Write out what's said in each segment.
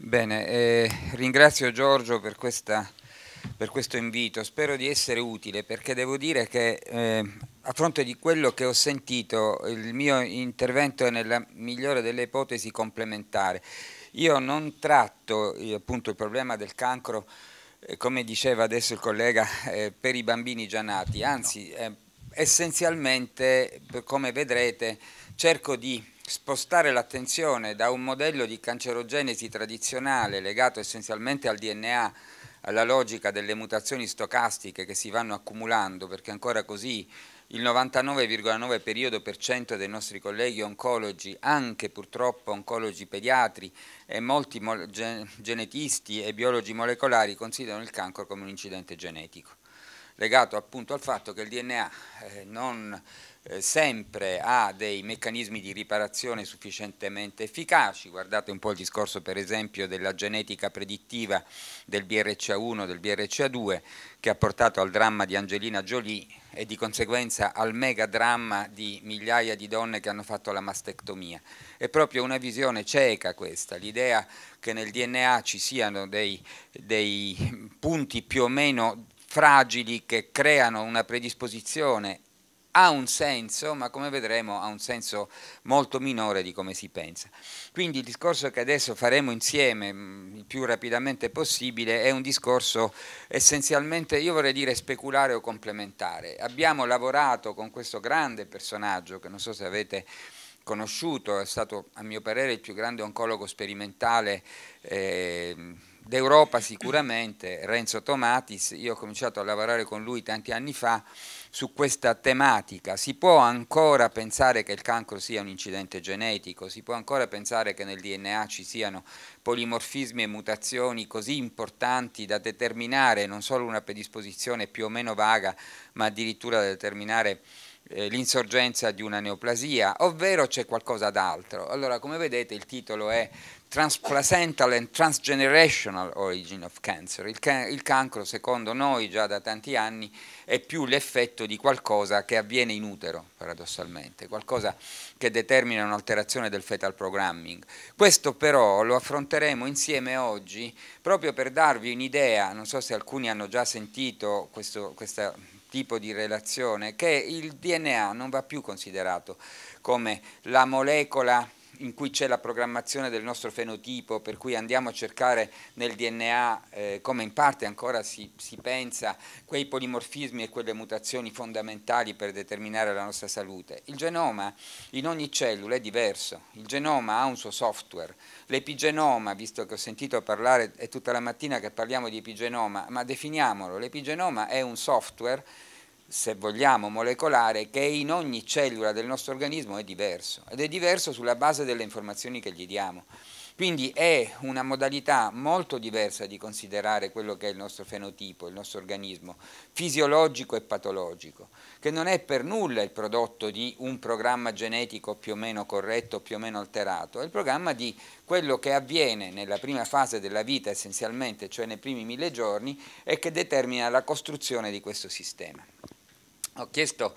Bene, eh, ringrazio Giorgio per, questa, per, questo invito, spero di essere utile perché devo dire che eh, a fronte di quello che ho sentito il mio intervento è nella migliore delle ipotesi complementare. Io non tratto eh, appunto il problema del cancro, eh, come diceva adesso il collega, eh, per i bambini già nati, anzi essenzialmente come vedrete cerco di spostare l'attenzione da un modello di cancerogenesi tradizionale legato essenzialmente al DNA, alla logica delle mutazioni stocastiche che si vanno accumulando, perché ancora così il 99,9 periodo per cento dei nostri colleghi oncologi, anche purtroppo oncologi pediatri e molti genetisti e biologi molecolari considerano il cancro come un incidente genetico, legato appunto al fatto che il DNA eh, non eh, sempre ha dei meccanismi di riparazione sufficientemente efficaci, guardate un po' il discorso per esempio della genetica predittiva del BRCA1, del BRCA2 che ha portato al dramma di Angelina Jolie e di conseguenza al mega dramma di migliaia di donne che hanno fatto la mastectomia. È proprio una visione cieca questa, l'idea che nel DNA ci siano dei, dei punti più o meno fragili che creano una predisposizione ha un senso, ma come vedremo ha un senso molto minore di come si pensa. Quindi il discorso che adesso faremo insieme mm, il più rapidamente possibile è un discorso essenzialmente, io vorrei dire speculare o complementare. Abbiamo lavorato con questo grande personaggio che non so se avete conosciuto, è stato a mio parere il più grande oncologo sperimentale eh, d'Europa sicuramente, Renzo Tomatis, io ho cominciato a lavorare con lui tanti anni fa su questa tematica. Si può ancora pensare che il cancro sia un incidente genetico, si può ancora pensare che nel DNA ci siano polimorfismi e mutazioni così importanti da determinare non solo una predisposizione più o meno vaga, ma addirittura da determinare eh, l'insorgenza di una neoplasia, ovvero c'è qualcosa d'altro. Allora, come vedete, il titolo è Transplacental and Transgenerational Origin of Cancer. Il, can il, cancro, secondo noi, già da tanti anni, è più l'effetto di qualcosa che avviene in utero, paradossalmente, qualcosa che determina un'alterazione del fetal programming. Questo però lo affronteremo insieme oggi proprio per darvi un'idea, non so se alcuni hanno già sentito questo, questa tipo di relazione, che il DNA non va più considerato come la molecola in cui c'è la programmazione del nostro fenotipo, per cui andiamo a cercare nel DNA, eh, come in parte ancora si, si, pensa, quei polimorfismi e quelle mutazioni fondamentali per determinare la nostra salute. Il genoma in ogni cellula è diverso, il genoma ha un suo software, l'epigenoma, visto che ho sentito parlare, è tutta la mattina che parliamo di epigenoma, ma definiamolo, l'epigenoma è un software se vogliamo, molecolare che in ogni cellula del nostro organismo è diverso ed è diverso sulla base delle informazioni che gli diamo. Quindi è una modalità molto diversa di considerare quello che è il nostro fenotipo, il nostro organismo fisiologico e patologico, che non è per nulla il prodotto di un programma genetico più o meno corretto, più o meno alterato, è il programma di quello che avviene nella prima fase della vita essenzialmente, cioè nei primi mille giorni, e che determina la costruzione di questo sistema. Ho chiesto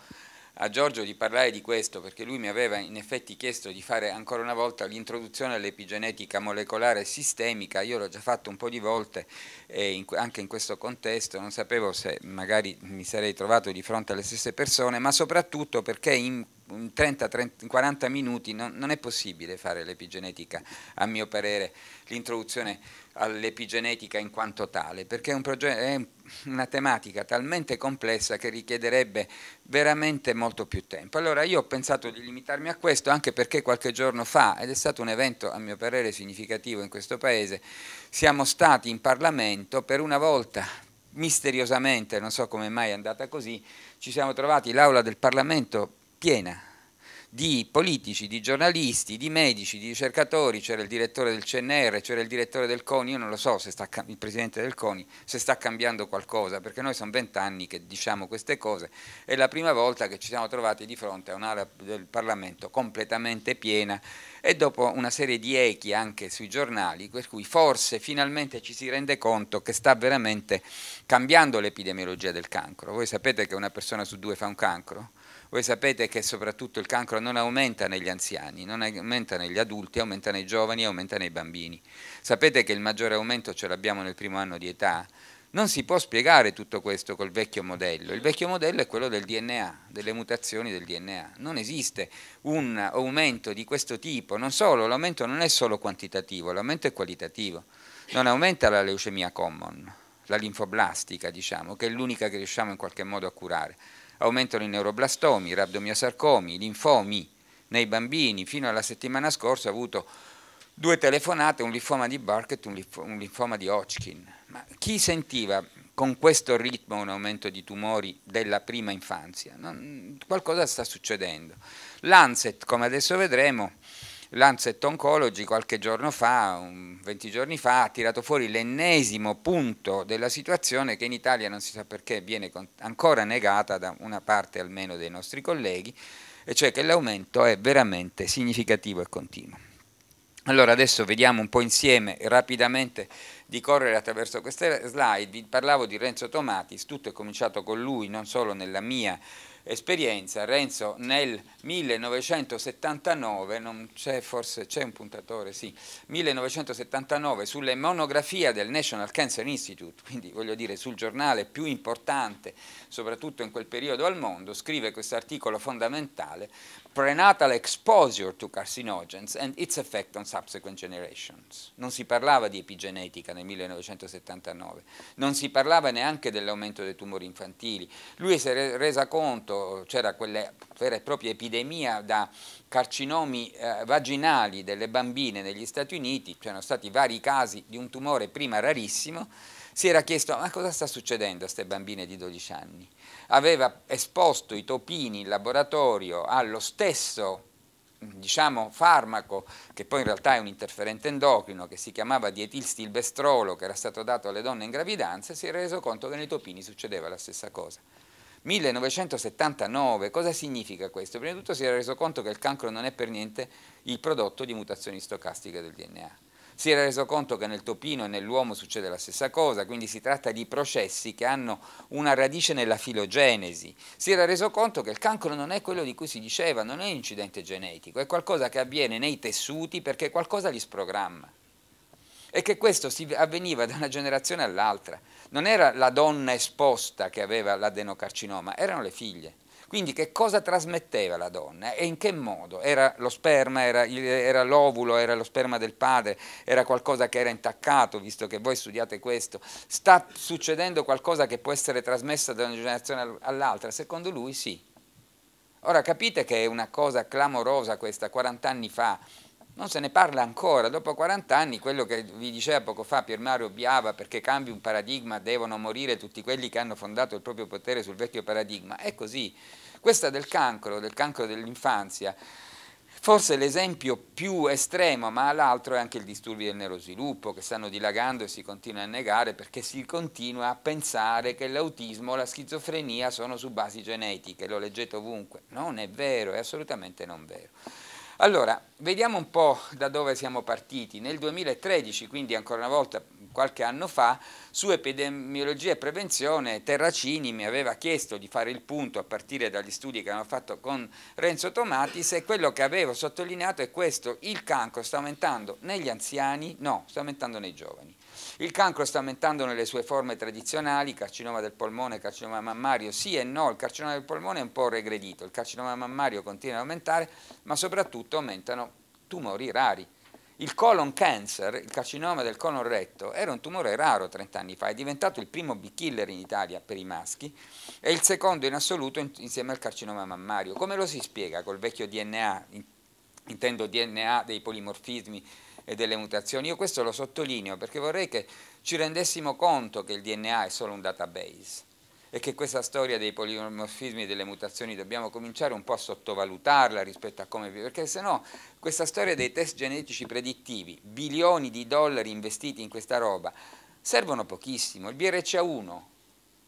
a Giorgio di parlare di questo perché lui mi aveva in effetti chiesto di fare ancora una volta l'introduzione all'epigenetica molecolare sistemica, io l'ho già fatto un po' di volte in, anche in questo contesto, non sapevo se magari mi sarei trovato di fronte alle stesse persone, ma soprattutto perché in 30-40 minuti non, non è possibile fare l'epigenetica, a mio parere, l'introduzione all'epigenetica in quanto tale, perché è, un è, una tematica talmente complessa che richiederebbe veramente molto più tempo. Allora io ho pensato di limitarmi a questo anche perché qualche giorno fa, ed è stato un evento a mio parere significativo in questo Paese, siamo stati in Parlamento per una volta misteriosamente, non so come mai è andata così, ci siamo trovati l'aula del Parlamento piena di politici, di giornalisti, di medici, di ricercatori, c'era il direttore del CNR, c'era il direttore del CONI, io non lo so se sta, il presidente del CONI, se sta cambiando qualcosa, perché noi sono vent'anni che diciamo queste cose, è la prima volta che ci siamo trovati di fronte a un'area del Parlamento completamente piena e dopo una serie di echi anche sui giornali, per cui forse finalmente ci si rende conto che sta veramente cambiando l'epidemiologia del cancro. Voi sapete che una persona su due fa un cancro? Voi sapete che soprattutto il cancro non aumenta negli anziani, non aumenta negli adulti, aumenta nei giovani, e aumenta nei bambini. Sapete che il maggiore aumento ce l'abbiamo nel primo anno di età? Non si può spiegare tutto questo col vecchio modello. Il vecchio modello è quello del DNA, delle mutazioni del DNA. Non esiste un aumento di questo tipo. Non solo, l'aumento non è solo quantitativo, l'aumento è qualitativo. Non aumenta la leucemia common, la linfoblastica, diciamo, che è l'unica che riusciamo in qualche modo a curare aumentano i neuroblastomi, i rabdomiossarcomi, i linfomi nei bambini. Fino alla settimana scorsa ho avuto due telefonate, un linfoma di Burkett e un, un linfoma di Hodgkin. Ma chi sentiva con questo ritmo un aumento di tumori della prima infanzia? Non, qualcosa sta succedendo. Lancet, come adesso vedremo, Lancet Oncology qualche giorno fa, un, 20 giorni fa, ha tirato fuori l'ennesimo punto della situazione che in Italia non si sa perché viene ancora negata da una parte almeno dei nostri colleghi, e cioè che l'aumento è veramente significativo e continuo. Allora adesso vediamo un po' insieme rapidamente di correre attraverso queste slide, vi parlavo di Renzo Tomatis, tutto è cominciato con lui, non solo nella mia esperienza. Renzo nel 1979, non c'è forse, c'è un puntatore, sì, 1979 sulle monografie del National Cancer Institute, quindi voglio dire sul giornale più importante soprattutto in quel periodo al mondo, scrive questo articolo fondamentale prenatal exposure to carcinogens and its effect on subsequent generations. Non si parlava di epigenetica nel 1979, non si parlava neanche dell'aumento dei tumori infantili. Lui si è resa conto, c'era quella vera e propria epidemia da carcinomi eh, vaginali delle bambine negli Stati Uniti, c'erano stati vari casi di un tumore prima rarissimo, si era chiesto ma cosa sta succedendo a queste bambine di 12 anni? aveva esposto i topini in laboratorio allo stesso diciamo, farmaco, che poi in realtà è un interferente endocrino, che si chiamava dietilstilbestrolo, che era stato dato alle donne in gravidanza, si è reso conto che nei topini succedeva la stessa cosa. 1979, cosa significa questo? Prima di tutto si era reso conto che il cancro non è per niente il prodotto di mutazioni stocastiche del DNA si era reso conto che nel topino e nell'uomo succede la stessa cosa, quindi si tratta di processi che hanno una radice nella filogenesi. Si era reso conto che il cancro non è quello di cui si diceva, non è un incidente genetico, è qualcosa che avviene nei tessuti perché qualcosa li sprogramma e che questo avveniva da una generazione all'altra. Non era la donna esposta che aveva l'adenocarcinoma, erano le figlie. Quindi che cosa trasmetteva la donna e in che modo? Era lo sperma, era, l'ovulo, era, era lo sperma del padre, era qualcosa che era intaccato, visto che voi studiate questo. Sta succedendo qualcosa che può essere trasmessa da una generazione all'altra? Secondo lui sì. Ora capite che è una cosa clamorosa questa, 40 anni fa, non se ne parla ancora. Dopo 40 anni, quello che vi diceva poco fa Pier Mario Biava, perché cambi un paradigma, devono morire tutti quelli che hanno fondato il proprio potere sul vecchio paradigma. È così. Questa del cancro, del cancro dell'infanzia, forse l'esempio più estremo, ma l'altro è anche il disturbio del neurosviluppo, che stanno dilagando e si continua a negare perché si continua a pensare che l'autismo o la schizofrenia sono su basi genetiche, lo leggete ovunque. Non è vero, è assolutamente non vero. Allora, vediamo un po' da dove siamo partiti. Nel 2013, quindi ancora una volta qualche anno fa, su epidemiologia e prevenzione Terracini mi aveva chiesto di fare il punto a partire dagli studi che hanno fatto con Renzo Tomatis e quello che avevo sottolineato è questo, il cancro sta aumentando negli anziani, no, sta aumentando nei giovani. Il cancro sta aumentando nelle sue forme tradizionali, carcinoma del polmone, carcinoma mammario, sì e no, il carcinoma del polmone è un po' regredito, il carcinoma mammario continua ad aumentare, ma soprattutto aumentano tumori rari il colon cancer, il carcinoma del colon retto, era un tumore raro 30 anni fa, è diventato il primo B-killer in Italia per i maschi e il secondo in assoluto insieme al carcinoma mammario. Come lo si spiega col vecchio DNA, intendo DNA dei polimorfismi e delle mutazioni? Io questo lo sottolineo perché vorrei che ci rendessimo conto che il DNA è solo un database e che questa storia dei polimorfismi e delle mutazioni dobbiamo cominciare un po' a sottovalutarla rispetto a come vive, perché se no questa storia dei test genetici predittivi, bilioni di dollari investiti in questa roba, servono pochissimo. Il BRCA1,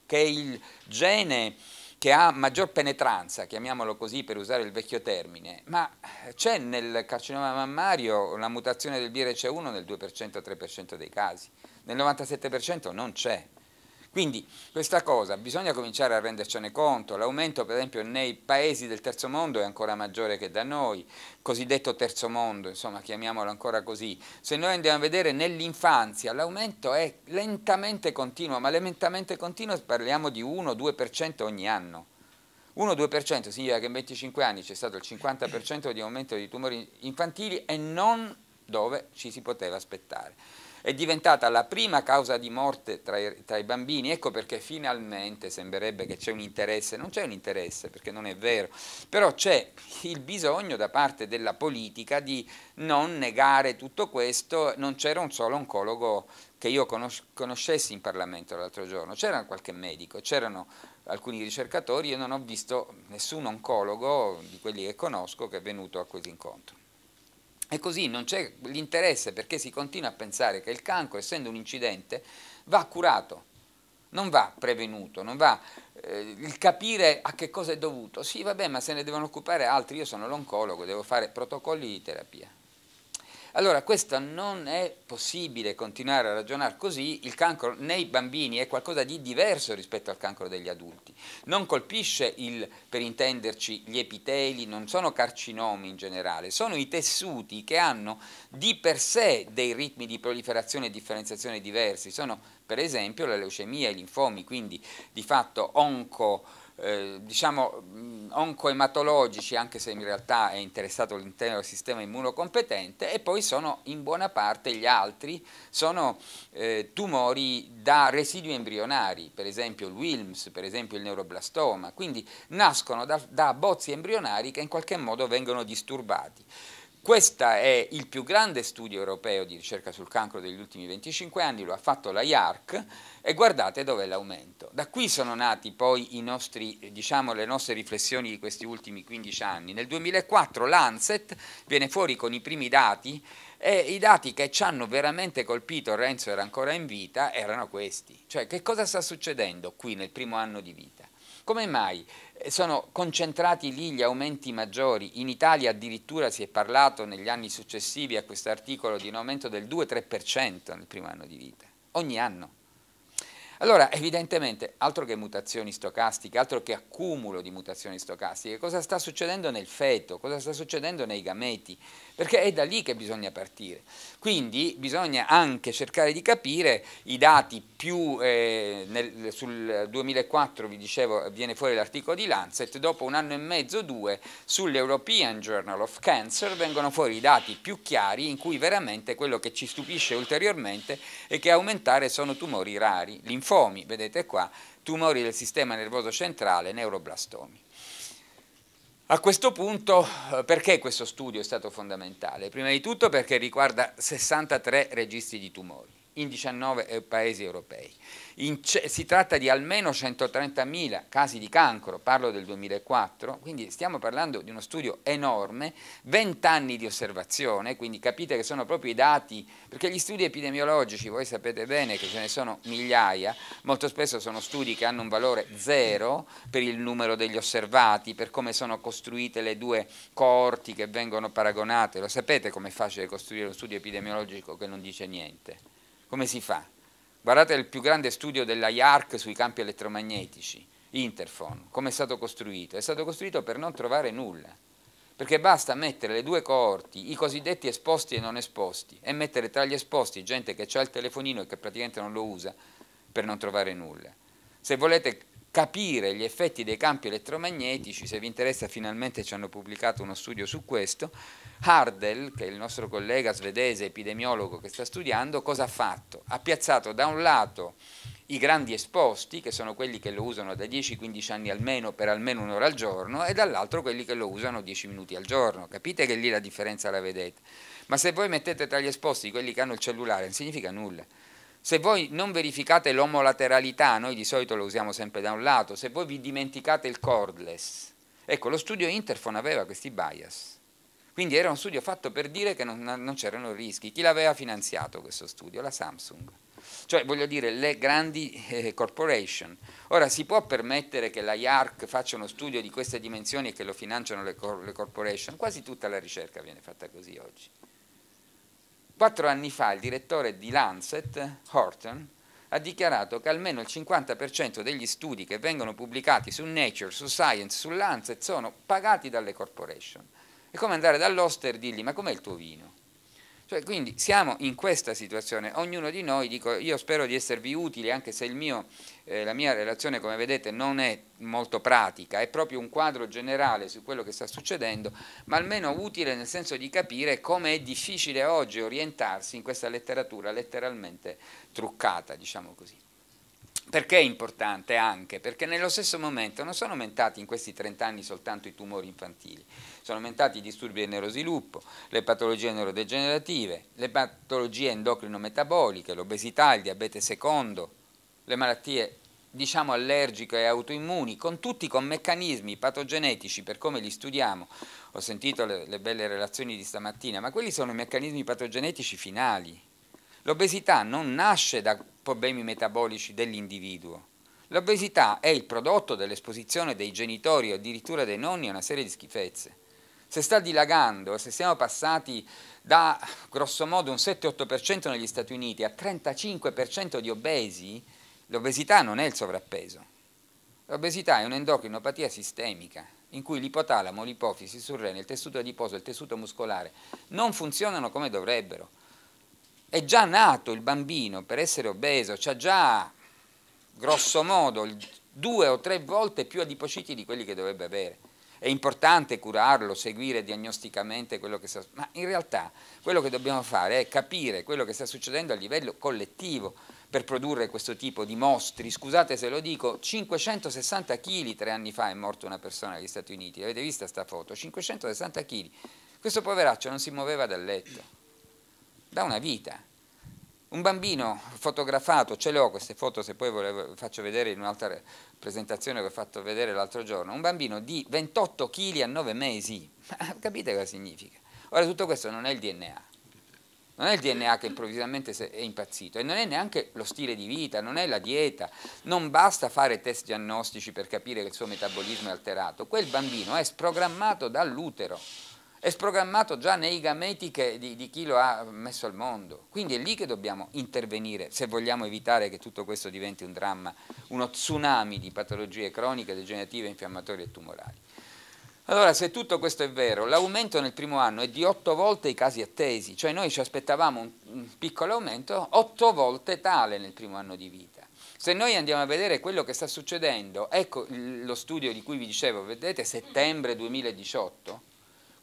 che è il gene che ha maggior penetranza, chiamiamolo così per usare il vecchio termine, ma c'è nel carcinoma mammario la mutazione del BRCA1 nel 2%-3% dei casi, nel 97% non c'è, quindi questa cosa bisogna cominciare a rendercene conto, l'aumento per esempio nei paesi del terzo mondo è ancora maggiore che da noi, cosiddetto terzo mondo, insomma chiamiamolo ancora così. Se noi andiamo a vedere nell'infanzia l'aumento è lentamente continuo, ma lentamente continuo parliamo di 1-2% ogni anno. 1-2% significa che in 25 anni c'è stato il 50% di aumento di tumori infantili e non dove ci si poteva aspettare è diventata la prima causa di morte tra i, tra i bambini, ecco perché finalmente sembrerebbe che c'è un interesse, non c'è un interesse perché non è vero, però c'è il bisogno da parte della politica di non negare tutto questo, non c'era un solo oncologo che io conos conoscessi in Parlamento l'altro giorno, c'era qualche medico, c'erano alcuni ricercatori, io non ho visto nessun oncologo di quelli che conosco che è venuto a quell'incontro. E così non c'è l'interesse perché si continua a pensare che il cancro, essendo un incidente, va curato, non va prevenuto, non va eh, il capire a che cosa è dovuto. Sì, vabbè, ma se ne devono occupare altri, io sono l'oncologo, devo fare protocolli di terapia. Allora questo non è possibile continuare a ragionare così, il cancro nei bambini è qualcosa di diverso rispetto al cancro degli adulti, non colpisce il, per intenderci gli epiteli, non sono carcinomi in generale, sono i tessuti che hanno di per sé dei ritmi di proliferazione e differenziazione diversi, sono per esempio la leucemia e i linfomi, quindi di fatto onco eh, diciamo, mm, oncoematologici, anche se in realtà è interessato l'intero sistema immunocompetente, e poi sono in buona parte gli altri, sono eh, tumori da residui embrionari, per esempio il Wilms, per esempio il neuroblastoma, quindi nascono da, da bozzi embrionari che in qualche modo vengono disturbati. Questo è il più grande studio europeo di ricerca sul cancro degli ultimi 25 anni, lo ha fatto la IARC e guardate dov'è l'aumento. Da qui sono nati poi nostri, diciamo, le nostre riflessioni di questi ultimi 15 anni. Nel 2004 l'Anset viene fuori con i primi dati e i dati che ci hanno veramente colpito, Renzo era ancora in vita, erano questi. Cioè che cosa sta succedendo qui nel primo anno di vita? Come mai sono concentrati lì gli aumenti maggiori. In Italia addirittura si è parlato negli anni successivi a questo articolo di un aumento del 2-3% nel primo anno di vita, ogni anno. Allora, evidentemente, altro che mutazioni stocastiche, altro che accumulo di mutazioni stocastiche, cosa sta succedendo nel feto, cosa sta succedendo nei gameti? perché è da lì che bisogna partire. Quindi bisogna anche cercare di capire i dati più, eh, nel, sul 2004 vi dicevo viene fuori l'articolo di Lancet, dopo un anno e mezzo, due, sull'European Journal of Cancer vengono fuori i dati più chiari in cui veramente quello che ci stupisce ulteriormente è che aumentare sono tumori rari, linfomi, vedete qua, tumori del sistema nervoso centrale, neuroblastomi. A questo punto, eh, perché questo studio è stato fondamentale? Prima di tutto perché riguarda 63 registri di tumori in 19 eh, paesi europei. In, si tratta di almeno 130.000 casi di cancro, parlo del 2004, quindi stiamo parlando di uno studio enorme, 20 anni di osservazione, quindi capite che sono proprio i dati, perché gli studi epidemiologici, voi sapete bene che ce ne sono migliaia, molto spesso sono studi che hanno un valore zero per il numero degli osservati, per come sono costruite le due coorti che vengono paragonate, lo sapete com'è facile costruire uno studio epidemiologico che non dice niente. Come si fa? Guardate il più grande studio della IARC sui campi elettromagnetici, Interphone, come è stato costruito? È stato costruito per non trovare nulla, perché basta mettere le due coorti, i cosiddetti esposti e non esposti, e mettere tra gli esposti gente che ha il telefonino e che praticamente non lo usa per non trovare nulla. Se volete capire gli effetti dei campi elettromagnetici, se vi interessa finalmente ci hanno pubblicato uno studio su questo, Hardel, che è il nostro collega svedese epidemiologo che sta studiando, cosa ha fatto? Ha piazzato da un lato i grandi esposti, che sono quelli che lo usano da 10-15 anni almeno per almeno un'ora al giorno, e dall'altro quelli che lo usano 10 minuti al giorno. Capite che lì la differenza la vedete. Ma se voi mettete tra gli esposti quelli che hanno il cellulare, non significa nulla. Se voi non verificate l'omolateralità, noi di solito lo usiamo sempre da un lato, se voi vi dimenticate il cordless, ecco, lo studio Interphone aveva questi bias quindi era uno studio fatto per dire che non, non c'erano rischi. Chi l'aveva finanziato questo studio? La Samsung. Cioè, voglio dire, le grandi eh, corporation. Ora, si può permettere che la IARC faccia uno studio di queste dimensioni e che lo finanziano le, cor le corporation? Quasi tutta la ricerca viene fatta così oggi. Quattro anni fa il direttore di Lancet, Horton, ha dichiarato che almeno il 50% degli studi che vengono pubblicati su Nature, su Science, su Lancet sono pagati dalle corporation. È come andare dall'oster e dirgli ma com'è il tuo vino? Cioè, quindi siamo in questa situazione, ognuno di noi, dico, io spero di esservi utile, anche se mio, eh, la mia relazione, come vedete, non è molto pratica, è proprio un quadro generale su quello che sta succedendo, ma almeno utile nel senso di capire come è difficile oggi orientarsi in questa letteratura letteralmente truccata, diciamo così. Perché è importante anche? Perché nello stesso momento non sono aumentati in questi 30 anni soltanto i tumori infantili, sono aumentati i disturbi del neurosviluppo, le patologie neurodegenerative, le patologie endocrino-metaboliche, l'obesità, il diabete secondo, le malattie diciamo allergiche e autoimmuni, con tutti con meccanismi patogenetici per come li studiamo. Ho sentito le, le belle relazioni di stamattina, ma quelli sono i meccanismi patogenetici finali. L'obesità non nasce da problemi metabolici dell'individuo. L'obesità è il prodotto dell'esposizione dei genitori o addirittura dei nonni a una serie di schifezze. Se sta dilagando, se siamo passati da grossomodo un 7-8% negli Stati Uniti a 35% di obesi, l'obesità non è il sovrappeso. L'obesità è un'endocrinopatia sistemica in cui l'ipotalamo, l'ipofisi, il surrene, il tessuto adiposo e il tessuto muscolare non funzionano come dovrebbero è già nato il bambino per essere obeso, ha già grosso modo due o tre volte più adipociti di quelli che dovrebbe avere. È importante curarlo, seguire diagnosticamente quello che sta succedendo, ma in realtà quello che dobbiamo fare è capire quello che sta succedendo a livello collettivo per produrre questo tipo di mostri. Scusate se lo dico, 560 kg tre anni fa è morta una persona negli Stati Uniti, avete visto questa foto? 560 kg. Questo poveraccio non si muoveva dal letto da una vita. Un bambino fotografato, ce le ho queste foto se poi ve le faccio vedere in un'altra presentazione che ho fatto vedere l'altro giorno, un bambino di 28 kg a 9 mesi, capite cosa significa? Ora tutto questo non è il DNA, non è il DNA che improvvisamente è impazzito e non è neanche lo stile di vita, non è la dieta, non basta fare test diagnostici per capire che il suo metabolismo è alterato, quel bambino è sprogrammato dall'utero è sprogrammato già nei gameti che, di, di, chi lo ha messo al mondo. Quindi è lì che dobbiamo intervenire se vogliamo evitare che tutto questo diventi un dramma, uno tsunami di patologie croniche, degenerative, infiammatorie e tumorali. Allora, se tutto questo è vero, l'aumento nel primo anno è di otto volte i casi attesi, cioè noi ci aspettavamo un, un piccolo aumento, otto volte tale nel primo anno di vita. Se noi andiamo a vedere quello che sta succedendo, ecco lo studio di cui vi dicevo, vedete settembre 2018,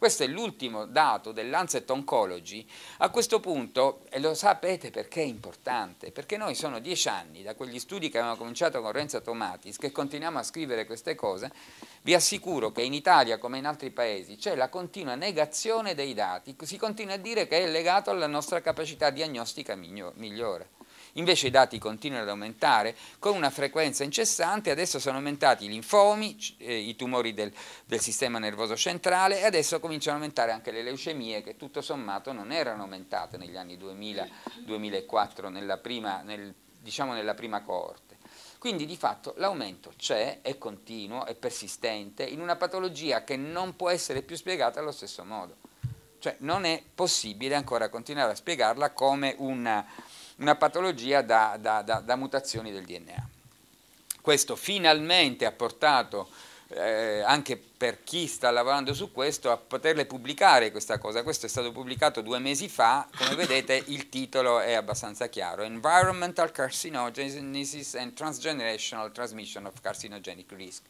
questo è l'ultimo dato dell'Ancet Oncology. A questo punto, e lo sapete perché è importante, perché noi sono dieci anni da quegli studi che avevamo cominciato con Renzo Tomatis, che continuiamo a scrivere queste cose, vi assicuro che in Italia come in altri paesi c'è la continua negazione dei dati, si continua a dire che è legato alla nostra capacità diagnostica migliore. Invece i dati continuano ad aumentare con una frequenza incessante, adesso sono aumentati i linfomi, eh, i tumori del, del sistema nervoso centrale e adesso cominciano ad aumentare anche le leucemie che tutto sommato non erano aumentate negli anni 2000-2004 nella nel, diciamo nella prima coorte. Quindi di fatto l'aumento c'è, è continuo, è persistente in una patologia che non può essere più spiegata allo stesso modo. Cioè non è possibile ancora continuare a spiegarla come una, una patologia da, da, da, da mutazioni del DNA. Questo finalmente ha portato eh, anche per chi sta lavorando su questo, a poterle pubblicare questa cosa. Questo è stato pubblicato due mesi fa, come vedete il titolo è abbastanza chiaro, Environmental Carcinogenesis and Transgenerational Transmission of Carcinogenic Risk.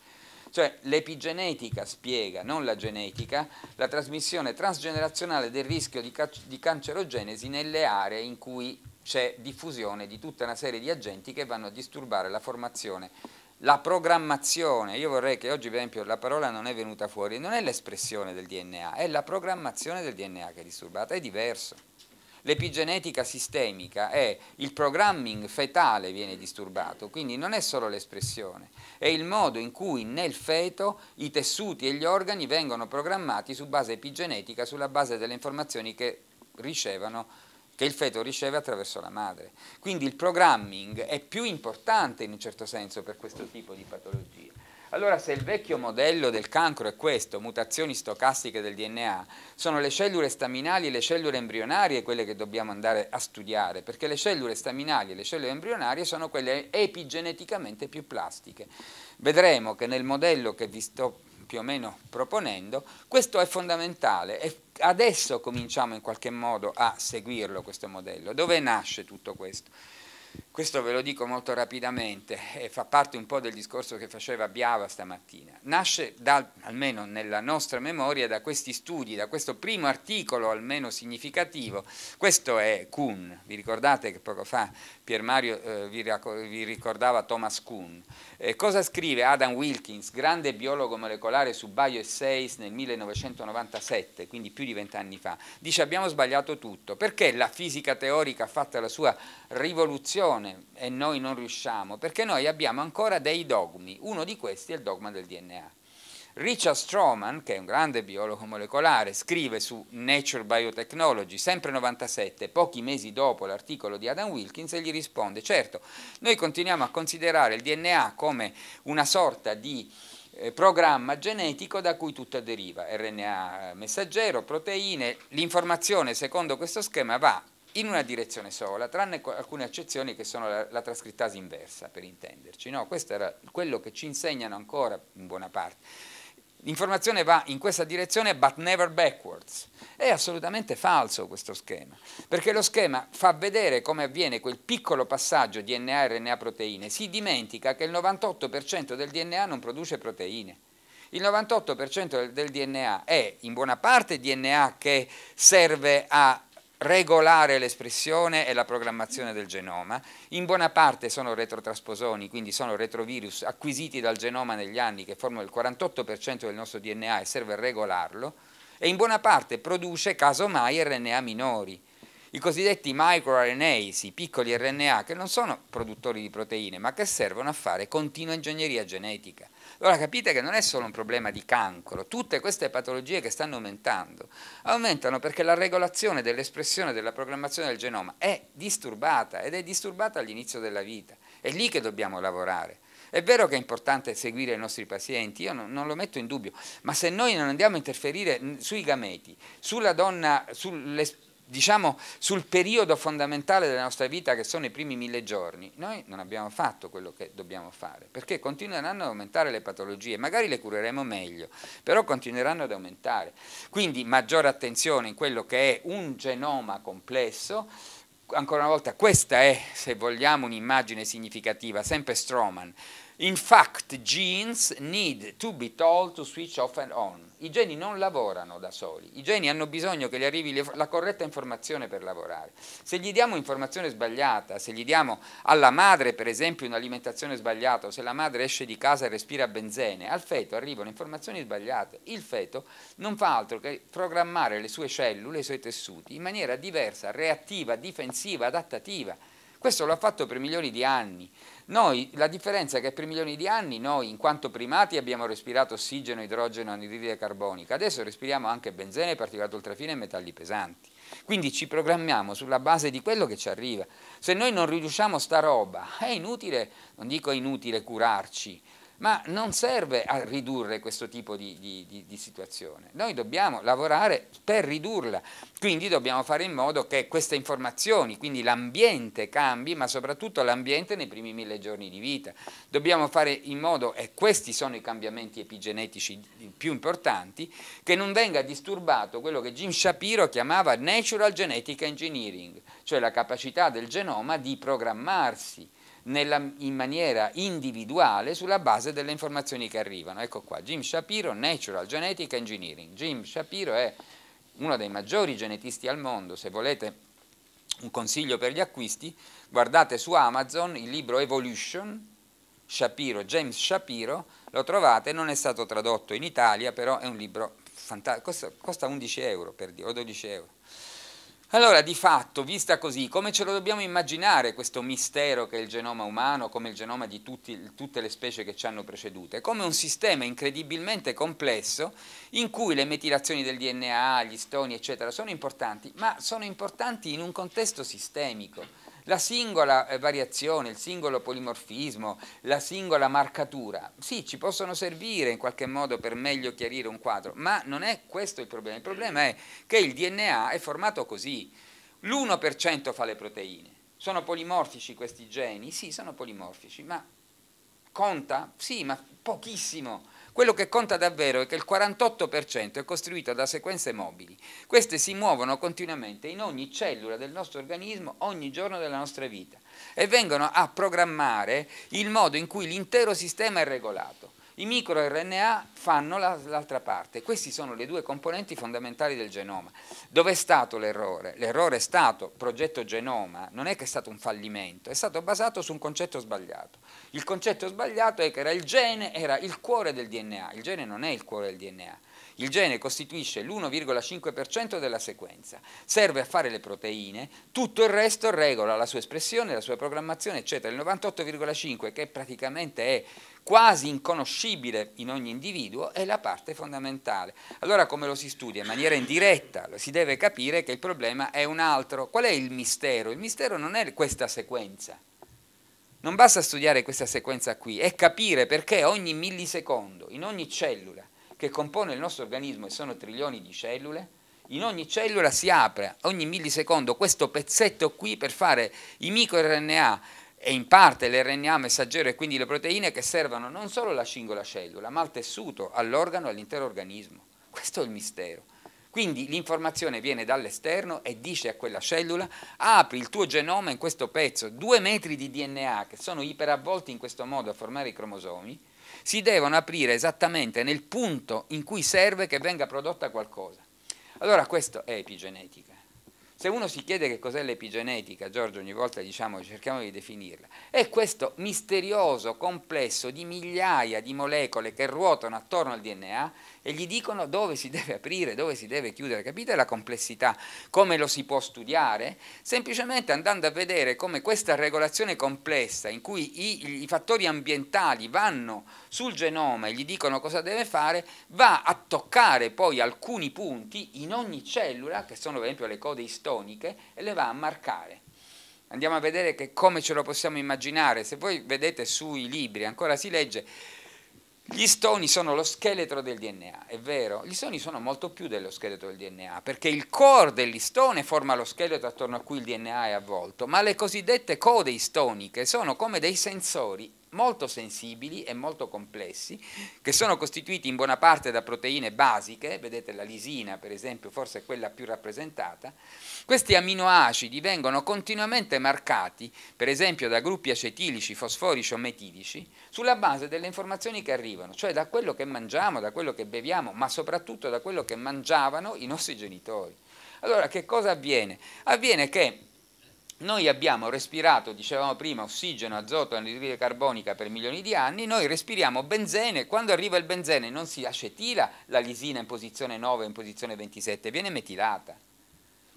Cioè l'epigenetica spiega, non la genetica, la trasmissione transgenerazionale del rischio di, ca di cancerogenesi nelle aree in cui c'è diffusione di tutta una serie di agenti che vanno a disturbare la formazione, la programmazione. Io vorrei che oggi per esempio la parola non è venuta fuori, non è l'espressione del DNA, è la programmazione del DNA che è disturbata, è diverso. L'epigenetica sistemica è il programming fetale viene disturbato, quindi non è solo l'espressione, è il modo in cui nel feto i tessuti e gli organi vengono programmati su base epigenetica, sulla base delle informazioni che ricevono che il feto riceve attraverso la madre. Quindi il programming è più importante in un certo senso per questo tipo di patologie. Allora se il vecchio modello del cancro è questo, mutazioni stocastiche del DNA, sono le cellule staminali e le cellule embrionarie quelle che dobbiamo andare a studiare, perché le cellule staminali e le cellule embrionarie sono quelle epigeneticamente più plastiche. Vedremo che nel modello che vi sto più o meno proponendo, questo è fondamentale e adesso cominciamo in qualche modo a seguirlo questo modello. Dove nasce tutto questo? Questo ve lo dico molto rapidamente e eh, fa parte un po' del discorso che faceva Biava stamattina. Nasce da, almeno nella nostra memoria da questi studi, da questo primo articolo almeno significativo. Questo è Kuhn, vi ricordate che poco fa Pier Mario eh, vi, ricordava Thomas Kuhn. Eh, cosa scrive Adam Wilkins, grande biologo molecolare su Bio nel 1997, quindi più di vent'anni fa? Dice abbiamo sbagliato tutto perché la fisica teorica ha fatto la sua rivoluzione persone e noi non riusciamo, perché noi abbiamo ancora dei dogmi, uno di questi è il dogma del DNA. Richard Stroman, che è un grande biologo molecolare, scrive su Nature Biotechnology, sempre 97, pochi mesi dopo l'articolo di Adam Wilkins, e gli risponde, certo, noi continuiamo a considerare il DNA come una sorta di eh, programma genetico da cui tutto deriva, RNA eh, messaggero, proteine, l'informazione secondo questo schema va in una direzione sola, tranne alcune eccezioni che sono la, la trascrittasi inversa, per intenderci. No, questo era quello che ci insegnano ancora in buona parte. L'informazione va in questa direzione, but never backwards. È assolutamente falso questo schema, perché lo schema fa vedere come avviene quel piccolo passaggio DNA-RNA proteine. Si dimentica che il 98% del DNA non produce proteine. Il 98% del, del DNA è in buona parte DNA che serve a regolare l'espressione e la programmazione del genoma, in buona parte sono retrotrasposoni, quindi sono retrovirus acquisiti dal genoma negli anni che formano il 48% del nostro DNA e serve a regolarlo, e in buona parte produce casomai RNA minori, i cosiddetti microRNA, i piccoli RNA che non sono produttori di proteine ma che servono a fare continua ingegneria genetica. Allora capite che non è solo un problema di cancro, tutte queste patologie che stanno aumentando, aumentano perché la regolazione dell'espressione della programmazione del genoma è disturbata ed è disturbata all'inizio della vita. È lì che dobbiamo lavorare. È vero che è importante seguire i nostri pazienti, io non, non, lo metto in dubbio, ma se noi non andiamo a interferire sui gameti, sulla donna, sulle diciamo, sul periodo fondamentale della nostra vita che sono i primi mille giorni, noi non abbiamo fatto quello che dobbiamo fare, perché continueranno ad aumentare le patologie, magari le cureremo meglio, però continueranno ad aumentare. Quindi maggiore attenzione in quello che è un genoma complesso, ancora una volta questa è, se vogliamo, un'immagine significativa, sempre Stroman, in fact, genes need to be told to switch off and on. I geni non lavorano da soli, i geni hanno bisogno che gli arrivi la corretta informazione per lavorare. Se gli diamo informazione sbagliata, se gli diamo alla madre per esempio un'alimentazione sbagliata, o se la madre esce di casa e respira benzene, al feto arrivano informazioni sbagliate. Il feto non fa altro che programmare le sue cellule, i suoi tessuti in maniera diversa, reattiva, difensiva, adattativa. Questo lo ha fatto per milioni di anni. Noi, la differenza è che per milioni di anni noi, in quanto primati, abbiamo respirato ossigeno, idrogeno, anidride carbonica. Adesso respiriamo anche benzene, particolato ultrafine e metalli pesanti. Quindi ci programmiamo sulla base di quello che ci arriva. Se noi non riduciamo sta roba, è inutile, non dico inutile curarci, ma non serve a ridurre questo tipo di, di, di, situazione, noi dobbiamo lavorare per ridurla, quindi dobbiamo fare in modo che queste informazioni, quindi l'ambiente cambi, ma soprattutto l'ambiente nei primi mille giorni di vita, dobbiamo fare in modo, e questi sono i cambiamenti epigenetici più importanti, che non venga disturbato quello che Jim Shapiro chiamava natural genetic engineering, cioè la capacità del genoma di programmarsi nella, in maniera individuale sulla base delle informazioni che arrivano. Ecco qua, Jim Shapiro, Natural Genetic Engineering. Jim Shapiro è uno dei maggiori genetisti al mondo, se volete un consiglio per gli acquisti, guardate su Amazon il libro Evolution, Shapiro, James Shapiro, lo trovate, non è stato tradotto in Italia, però è un libro fantastico, costa, 11 euro per dire, o 12 euro allora, di fatto, vista così, come ce lo dobbiamo immaginare questo mistero che è il genoma umano, come il genoma di tutti, tutte le specie che ci hanno precedute? Come un sistema incredibilmente complesso in cui le metilazioni del DNA, gli stoni, eccetera, sono importanti, ma sono importanti in un contesto sistemico la singola eh, variazione, il singolo polimorfismo, la singola marcatura, sì, ci possono servire in qualche modo per meglio chiarire un quadro, ma non è questo il problema. Il problema è che il DNA è formato così. L'1% fa le proteine. Sono polimorfici questi geni? Sì, sono polimorfici, ma conta? Sì, ma pochissimo. Quello che conta davvero è che il 48% è costituito da sequenze mobili. Queste si muovono continuamente in ogni cellula del nostro organismo ogni giorno della nostra vita e vengono a programmare il modo in cui l'intero sistema è regolato. I microRNA fanno l'altra parte. Queste sono le due componenti fondamentali del genoma. Dove è stato l'errore? L'errore è stato, progetto genoma, non è che è stato un fallimento, è stato basato su un concetto sbagliato. Il concetto sbagliato è che era il gene era il cuore del DNA. Il gene non è il cuore del DNA. Il gene costituisce l'1,5% della sequenza, serve a fare le proteine, tutto il resto regola la sua espressione, la sua programmazione, eccetera. Il 98,5% che praticamente è quasi inconoscibile in ogni individuo, è la parte fondamentale. Allora come lo si studia? In maniera indiretta, si deve capire che il problema è un altro. Qual è il mistero? Il mistero non è questa sequenza. Non basta studiare questa sequenza qui, è capire perché ogni millisecondo, in ogni cellula che compone il nostro organismo, e sono trilioni di cellule, in ogni cellula si apre ogni millisecondo questo pezzetto qui per fare i microRNA e in parte l'RNA messaggero e quindi le proteine che servono non solo alla singola cellula, ma al tessuto, all'organo, all'intero organismo. Questo è il mistero. Quindi l'informazione viene dall'esterno e dice a quella cellula apri il tuo genoma in questo pezzo, due metri di DNA che sono iperavvolti in questo modo a formare i cromosomi, si devono aprire esattamente nel punto in cui serve che venga prodotta qualcosa. Allora questo è epigenetica. Se uno si chiede che cos'è l'epigenetica, Giorgio ogni volta diciamo, cerchiamo di definirla, è questo misterioso complesso di migliaia di molecole che ruotano attorno al DNA e gli dicono dove si deve aprire, dove si deve chiudere, capite la complessità, come lo si può studiare? Semplicemente andando a vedere come questa regolazione complessa in cui i, i fattori ambientali vanno sul genoma e gli dicono cosa deve fare, va a toccare poi alcuni punti in ogni cellula, che sono per esempio le code istoniche, e le va a marcare andiamo a vedere come ce lo possiamo immaginare. Se voi vedete sui libri, ancora si legge gli stoni sono lo scheletro del DNA, è vero, gli stoni sono molto più dello scheletro del DNA, perché il core dell'istone forma lo scheletro attorno a cui il DNA è avvolto, ma le cosiddette code istoniche sono come dei sensori molto sensibili e molto complessi, che sono costituiti in buona parte da proteine basiche, vedete la lisina per esempio, forse è quella più rappresentata, questi aminoacidi vengono continuamente marcati, per esempio da gruppi acetilici, fosforici o metilici, sulla base delle informazioni che arrivano, cioè da quello che mangiamo, da quello che beviamo, ma soprattutto da quello che mangiavano i nostri genitori. Allora che cosa avviene? Avviene che noi abbiamo respirato, dicevamo prima, ossigeno, azoto, anidride carbonica per milioni di anni, noi respiriamo benzene, quando arriva il benzene non si acetila la lisina in posizione 9, in posizione 27, viene metilata.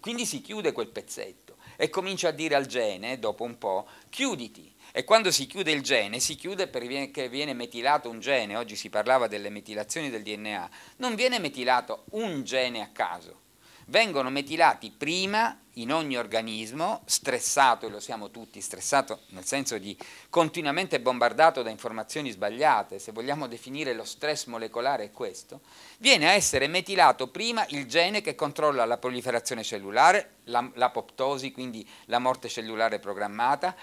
Quindi si chiude quel pezzetto e comincia a dire al gene, dopo un po', chiuditi. E quando si chiude il gene, si chiude perché viene metilato un gene, oggi si parlava delle metilazioni del DNA, non viene metilato un gene a caso, vengono metilati prima in ogni organismo, stressato, e lo siamo tutti, stressato nel senso di continuamente bombardato da informazioni sbagliate, se vogliamo definire lo stress molecolare è questo, viene a essere metilato prima il gene che controlla la proliferazione cellulare, l'apoptosi, quindi la morte cellulare programmata,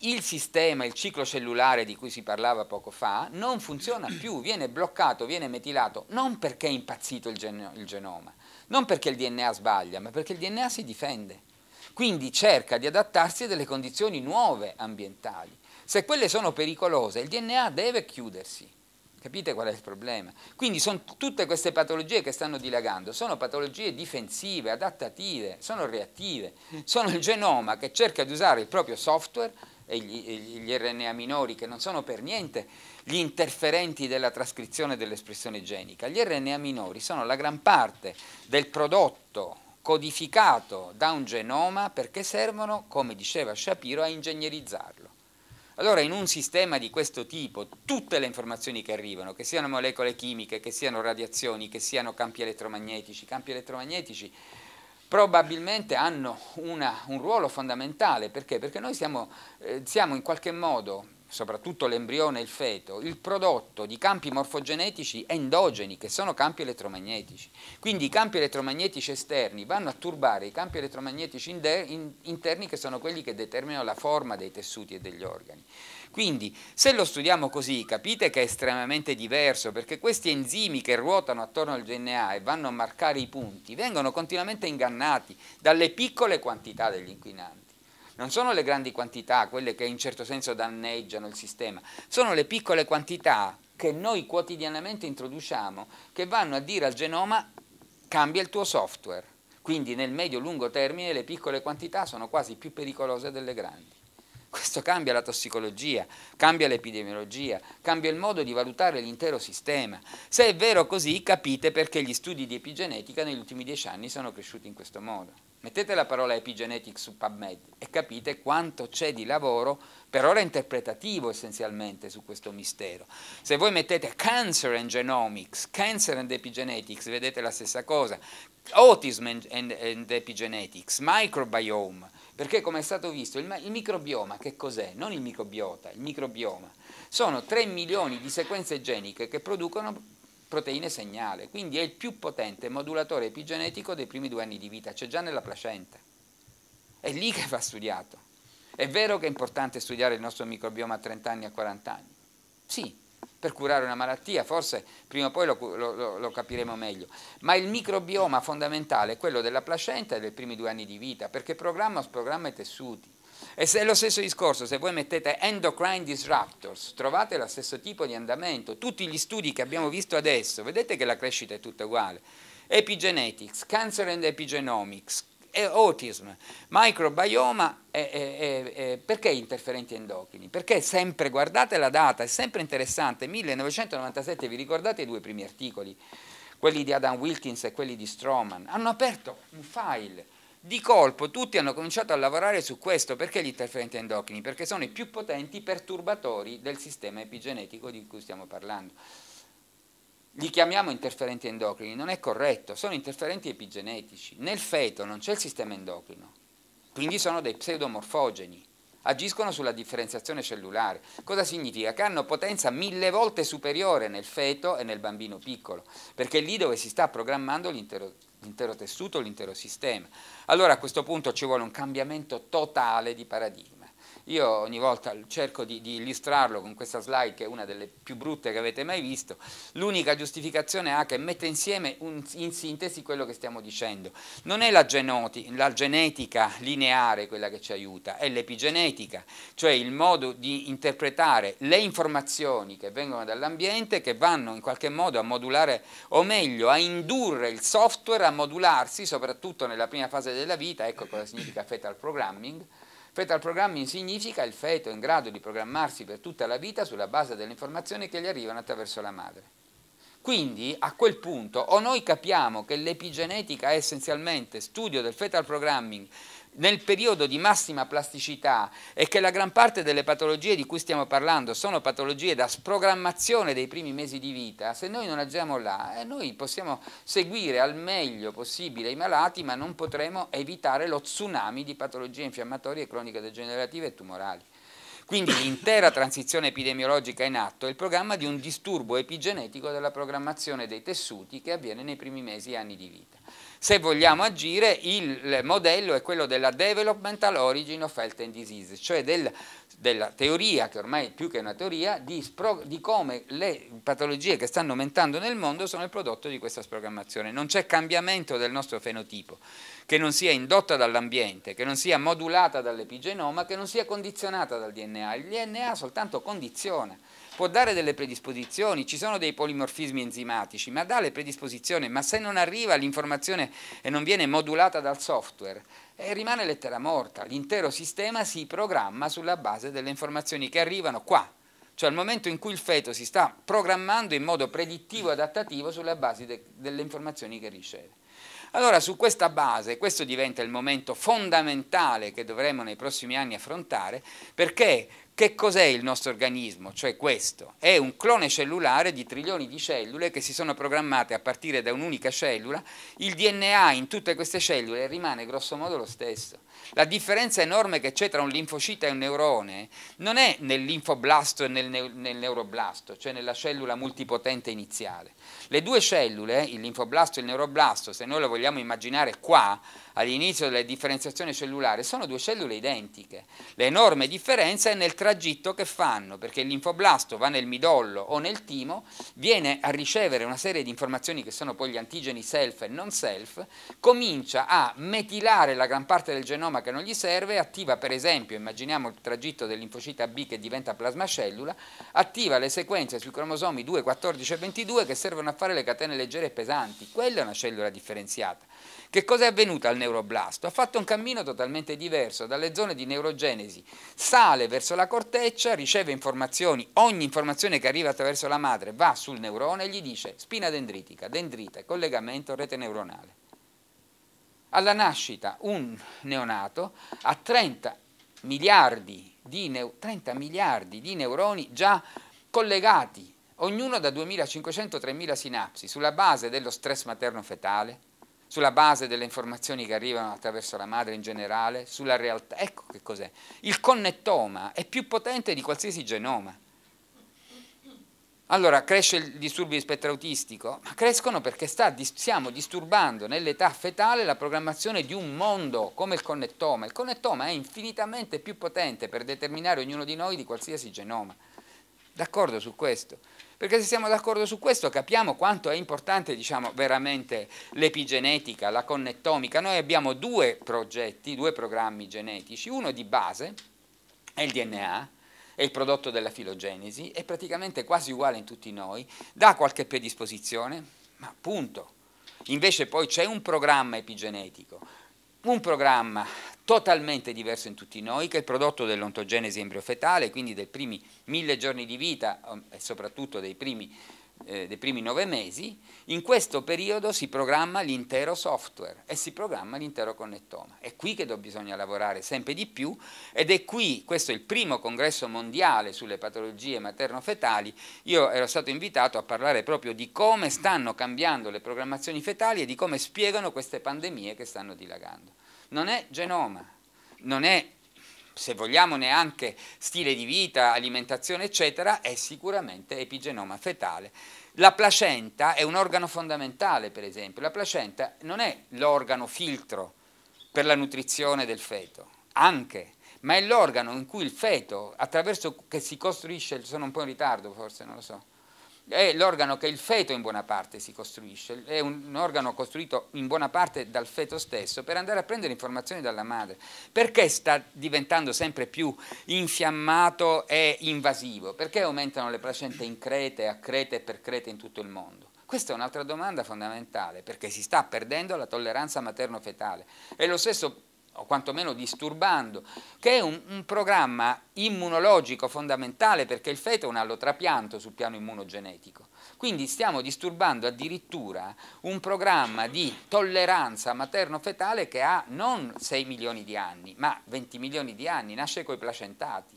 il sistema, il ciclo cellulare di cui si parlava poco fa, non funziona più, viene bloccato, viene metilato, non perché è impazzito il, geno il genoma, non perché il DNA sbaglia, ma perché il DNA si difende. Quindi cerca di adattarsi a delle condizioni nuove ambientali. Se quelle sono pericolose, il DNA deve chiudersi. Capite qual è il problema? Quindi sono tutte queste patologie che stanno dilagando, sono patologie difensive, adattative, sono reattive, sono il genoma che cerca di usare il proprio software e gli, gli RNA minori che non sono per niente gli interferenti della trascrizione dell'espressione genica. Gli RNA minori sono la gran parte del prodotto codificato da un genoma perché servono, come diceva Shapiro, a ingegnerizzarlo. Allora in un sistema di questo tipo tutte le informazioni che arrivano, che siano molecole chimiche, che siano radiazioni, che siano campi elettromagnetici, campi elettromagnetici probabilmente hanno una, un ruolo fondamentale, perché? Perché noi siamo, eh, siamo in qualche modo soprattutto l'embrione e il feto, il prodotto di campi morfogenetici endogeni, che sono campi elettromagnetici. Quindi i campi elettromagnetici esterni vanno a turbare i campi elettromagnetici interni, che sono quelli che determinano la forma dei tessuti e degli organi. Quindi se lo studiamo così capite che è estremamente diverso perché questi enzimi che ruotano attorno al DNA e vanno a marcare i punti vengono continuamente ingannati dalle piccole quantità degli inquinanti non sono le grandi quantità quelle che in certo senso danneggiano il sistema, sono le piccole quantità che noi quotidianamente introduciamo che vanno a dire al genoma cambia il tuo software. Quindi nel medio-lungo termine le piccole quantità sono quasi più pericolose delle grandi. Questo cambia la tossicologia, cambia l'epidemiologia, cambia il modo di valutare l'intero sistema. Se è vero così, capite perché gli studi di epigenetica negli ultimi dieci anni sono cresciuti in questo modo. Mettete la parola epigenetics su PubMed e capite quanto c'è di lavoro, per ora interpretativo essenzialmente, su questo mistero. Se voi mettete cancer and genomics, cancer and epigenetics, vedete la stessa cosa, autism and, and, and epigenetics, microbiome, perché come è stato visto il, il microbioma che cos'è? Non il microbiota, il microbioma. Sono 3 milioni di sequenze geniche che producono proteine segnale, quindi è il più potente modulatore epigenetico dei primi due anni di vita, c'è cioè già nella placenta. È lì che va studiato. È vero che è importante studiare il nostro microbioma a 30 anni, a 40 anni? Sì, per curare una malattia, forse prima o poi lo, lo, lo, capiremo meglio, ma il microbioma fondamentale è quello della placenta e dei primi due anni di vita, perché programma, sprogramma i tessuti. E se è lo stesso discorso, se voi mettete endocrine disruptors, trovate lo stesso tipo di andamento. Tutti gli studi che abbiamo visto adesso, vedete che la crescita è tutta uguale. Epigenetics, cancer and epigenomics, autism, microbioma, e, eh, eh, perché interferenti endocrini? Perché sempre, guardate la data, è sempre interessante, 1997, vi ricordate i due primi articoli, quelli di Adam Wilkins e quelli di Stroman, hanno aperto un file di colpo tutti hanno cominciato a lavorare su questo, perché gli interferenti endocrini? Perché sono i più potenti perturbatori del sistema epigenetico di cui stiamo parlando. Li chiamiamo interferenti endocrini, non è corretto, sono interferenti epigenetici. Nel feto non c'è il sistema endocrino, quindi sono dei pseudomorfogeni, agiscono sulla differenziazione cellulare. Cosa significa? Che hanno potenza mille volte superiore nel feto e nel bambino piccolo, perché è lì dove si sta programmando l'intero l'intero tessuto, l'intero sistema. Allora a questo punto ci vuole un cambiamento totale di paradigma. Io ogni volta cerco di, di, illustrarlo con questa slide che è una delle più brutte che avete mai visto. L'unica giustificazione ha che mette insieme un, in sintesi quello che stiamo dicendo. Non è la, genoti, la genetica lineare quella che ci aiuta, è l'epigenetica, cioè il modo di interpretare le informazioni che vengono dall'ambiente che vanno in qualche modo a modulare o meglio a indurre il software a modularsi soprattutto nella prima fase della vita, ecco cosa significa fetal programming, Fetal programming significa il feto in grado di programmarsi per tutta la vita sulla base delle informazioni che gli arrivano attraverso la madre. Quindi a quel punto o noi capiamo che l'epigenetica è essenzialmente studio del fetal programming nel periodo di massima plasticità e che la gran parte delle patologie di cui stiamo parlando sono patologie da sprogrammazione dei primi mesi di vita, se noi non agiamo là, eh, noi possiamo seguire al meglio possibile i malati, ma non potremo evitare lo tsunami di patologie infiammatorie, croniche degenerative e tumorali. Quindi l'intera transizione epidemiologica in atto è il programma di un disturbo epigenetico della programmazione dei tessuti che avviene nei primi mesi e anni di vita. Se vogliamo agire, il modello è quello della developmental origin of health and disease, cioè del, della teoria, che ormai è più che una teoria, di, spro, di, come le patologie che stanno aumentando nel mondo sono il prodotto di questa sprogrammazione. Non c'è cambiamento del nostro fenotipo che non sia indotta dall'ambiente, che non sia modulata dall'epigenoma, che non sia condizionata dal DNA. Il DNA soltanto condiziona può dare delle predisposizioni, ci sono dei polimorfismi enzimatici, ma dà le predisposizioni, ma se non arriva l'informazione e non viene modulata dal software, eh, rimane lettera morta, l'intero sistema si programma sulla base delle informazioni che arrivano qua, cioè al momento in cui il feto si sta programmando in modo predittivo e adattativo sulla base de delle informazioni che riceve. Allora su questa base, questo diventa il momento fondamentale che dovremo nei prossimi anni affrontare, perché che cos'è il nostro organismo? Cioè questo, è un clone cellulare di trilioni di cellule che si sono programmate a partire da un'unica cellula, il DNA in tutte queste cellule rimane grossomodo lo stesso. La differenza enorme che c'è tra un linfocita e un neurone non è nel linfoblasto e nel, neu nel, neuroblasto, cioè nella cellula multipotente iniziale. Le due cellule, il linfoblasto e il neuroblasto, se noi lo vogliamo immaginare qua, all'inizio della differenziazione cellulare, sono due cellule identiche. L'enorme differenza è nel tragitto che fanno, perché il linfoblasto va nel midollo o nel timo, viene a ricevere una serie di informazioni che sono poi gli antigeni self e non self, comincia a metilare la gran parte del genoma che non gli serve, attiva per esempio, immaginiamo il tragitto dell'infocita B che diventa plasmacellula, attiva le sequenze sui cromosomi 2, 14 e 22 che servono a fare le catene leggere e pesanti, quella è una cellula differenziata. Che cosa è avvenuto al neuroblasto? Ha fatto un cammino totalmente diverso, dalle zone di neurogenesi sale verso la corteccia, riceve informazioni, ogni informazione che arriva attraverso la madre va sul neurone e gli dice spina dendritica, dendrite, collegamento, rete neuronale. Alla nascita un neonato ha 30 miliardi di, 30 miliardi di neuroni già collegati, ognuno da 2500-3000 sinapsi, sulla base dello stress materno-fetale, sulla base delle informazioni che arrivano attraverso la madre in generale, sulla realtà. Ecco che cos'è. Il connettoma è più potente di qualsiasi genoma. Allora cresce il disturbo di spettro autistico, ma crescono perché sta, stiamo disturbando nell'età fetale la programmazione di un mondo come il connettoma. Il connettoma è infinitamente più potente per determinare ognuno di noi di qualsiasi genoma d'accordo su questo? Perché se siamo d'accordo su questo capiamo quanto è importante diciamo, veramente l'epigenetica, la connettomica. Noi abbiamo due progetti, due programmi genetici, uno di base, è il DNA, è il prodotto della filogenesi, è praticamente quasi uguale in tutti noi, dà qualche predisposizione, ma punto. Invece poi c'è un programma epigenetico, un programma totalmente diverso in tutti noi, che è il prodotto dell'ontogenesi embriofetale, quindi dei primi mille giorni di vita um, e soprattutto dei primi, eh, dei primi nove mesi, in questo periodo si programma l'intero software e si programma l'intero connettoma. È qui che bisogna lavorare sempre di più ed è qui, questo è il primo congresso mondiale sulle patologie materno-fetali, io ero stato invitato a parlare proprio di come stanno cambiando le programmazioni fetali e di come spiegano queste pandemie che stanno dilagando non è genoma, non è se vogliamo neanche stile di vita, alimentazione eccetera, è sicuramente epigenoma fetale. La placenta è un organo fondamentale per esempio, la placenta non è l'organo filtro per la nutrizione del feto, anche, ma è l'organo in cui il feto, attraverso che si costruisce, sono un po' in ritardo forse, non lo so, è l'organo che il feto in buona parte si costruisce, è un organo costruito in buona parte dal feto stesso per andare a prendere informazioni dalla madre. Perché sta diventando sempre più infiammato e invasivo? Perché aumentano le placente in Crete, a Crete e per Crete in tutto il mondo? Questa è un'altra domanda fondamentale, perché si sta perdendo la tolleranza materno-fetale. E lo stesso o quantomeno disturbando, che è un, un, programma immunologico fondamentale perché il feto è un allotrapianto sul piano immunogenetico. Quindi stiamo disturbando addirittura un programma di tolleranza materno-fetale che ha non 6 milioni di anni, ma 20 milioni di anni, nasce coi placentati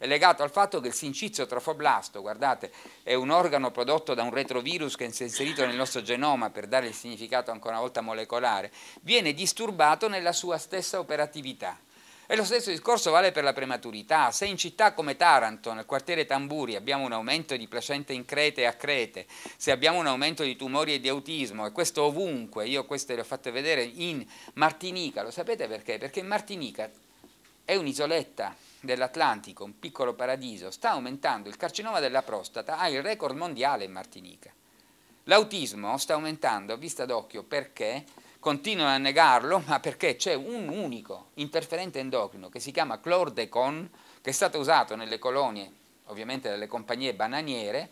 è legato al fatto che il sincizio trofoblasto, guardate, è un organo prodotto da un retrovirus che si è inserito nel nostro genoma per dare il significato ancora una volta molecolare, viene disturbato nella sua stessa operatività. E lo stesso discorso vale per la prematurità. Se in città come Taranto, nel quartiere Tamburi, abbiamo un aumento di placente in Crete e a Crete, se abbiamo un aumento di tumori e di autismo, e questo ovunque, io queste le ho fatte vedere in Martinica, lo sapete perché? Perché Martinica è un'isoletta dell'Atlantico, un piccolo paradiso, sta aumentando, il carcinoma della prostata ha il record mondiale in Martinica. L'autismo sta aumentando a vista d'occhio perché, continuano a negarlo, ma perché c'è un unico interferente endocrino che si chiama clordecon, che è stato usato nelle colonie, ovviamente dalle compagnie bananiere,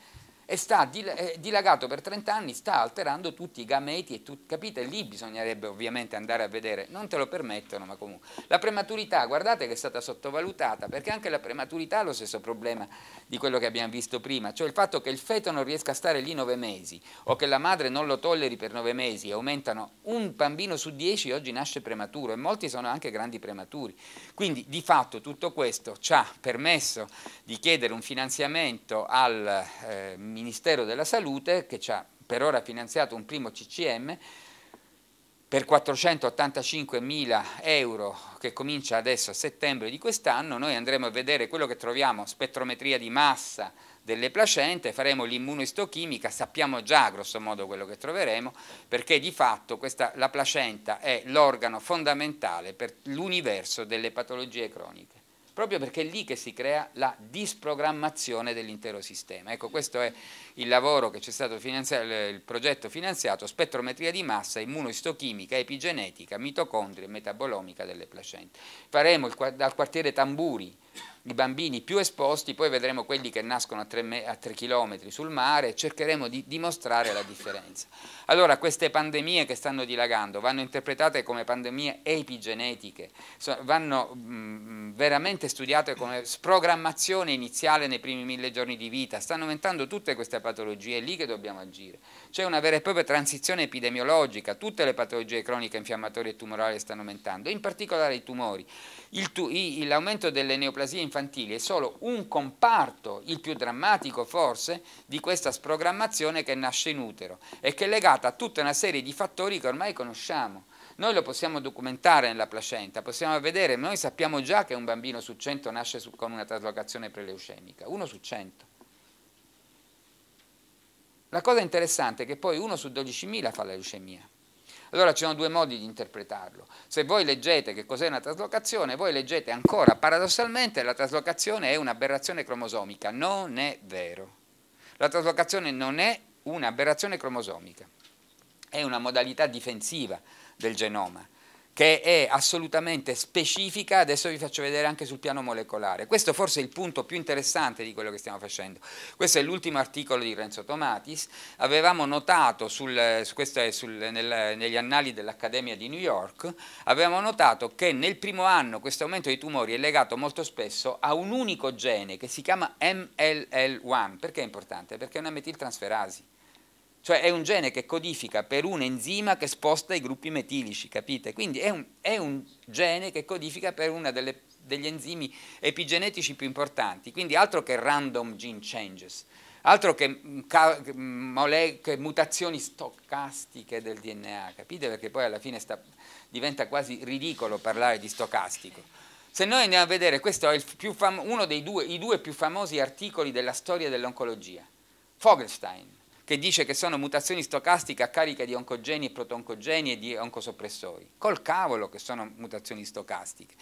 e sta eh, dilagato per 30 anni, sta alterando tutti i gameti e capite? Lì bisognerebbe ovviamente andare a vedere, non te lo permettono, ma comunque. La prematurità, guardate che è stata sottovalutata, perché anche la prematurità ha lo stesso problema di quello che abbiamo visto prima, cioè il fatto che il feto non riesca a stare lì 9 mesi o che la madre non lo tolleri per 9 mesi, e aumentano un bambino su 10 oggi nasce prematuro e molti sono anche grandi prematuri. Quindi di fatto tutto questo ci ha permesso di chiedere un finanziamento al eh, Ministero della Salute che ci ha per ora finanziato un primo CCM per 485 mila euro che comincia adesso a settembre di quest'anno, noi andremo a vedere quello che troviamo, spettrometria di massa delle placente, faremo l'immunoistochimica, sappiamo già grosso modo quello che troveremo, perché di fatto questa, la placenta è l'organo fondamentale per l'universo delle patologie croniche proprio perché è lì che si crea la disprogrammazione dell'intero sistema. Ecco, questo è il lavoro che c'è stato finanziato, il progetto finanziato, spettrometria di massa, immunoistochimica, epigenetica, mitocondria e metabolomica delle placente. Faremo il, dal quartiere Tamburi, i bambini più esposti, poi vedremo quelli che nascono a 3, a km sul mare e cercheremo di dimostrare la differenza. Allora queste pandemie che stanno dilagando vanno interpretate come pandemie epigenetiche, vanno mm, veramente studiate come sprogrammazione iniziale nei primi mille giorni di vita, stanno aumentando tutte queste patologie, è lì che dobbiamo agire. C'è una vera e propria transizione epidemiologica, tutte le patologie croniche, infiammatorie e tumorali stanno aumentando, in particolare i tumori l'aumento delle neoplasie infantili è solo un comparto, il più drammatico forse, di questa sprogrammazione che nasce in utero e che è legata a tutta una serie di fattori che ormai conosciamo. Noi lo possiamo documentare nella placenta, possiamo vedere, noi sappiamo già che un bambino su 100 nasce su, con una traslocazione preleucemica, uno su 100. La cosa interessante è che poi uno su 12.000 fa la leucemia. Allora ci sono due modi di interpretarlo. Se voi leggete che cos'è una traslocazione, voi leggete ancora paradossalmente la traslocazione è un'aberrazione cromosomica. Non è vero. La traslocazione non è un'aberrazione cromosomica, è una modalità difensiva del genoma che è assolutamente specifica, adesso vi faccio vedere anche sul piano molecolare. Questo forse è il punto più interessante di quello che stiamo facendo. Questo è l'ultimo articolo di Renzo Tomatis, avevamo notato, sul, questo è sul, nel, negli annali dell'Accademia di New York, avevamo notato che nel primo anno questo aumento dei tumori è legato molto spesso a un unico gene che si chiama MLL1. Perché è importante? Perché è una metiltransferasi. Cioè è un gene che codifica per un enzima che sposta i gruppi metilici, capite? Quindi è un, è un gene che codifica per uno degli enzimi epigenetici più importanti, quindi altro che random gene changes, altro che, mm, mm, che mutazioni stocastiche del DNA, capite? Perché poi alla fine sta, diventa quasi ridicolo parlare di stocastico. Se noi andiamo a vedere, questo è uno dei due, due più famosi articoli della storia dell'oncologia, Fogelstein, che dice che sono mutazioni stocastiche a carica di oncogeni e protoncogeni e di oncosoppressori. Col cavolo che sono mutazioni stocastiche.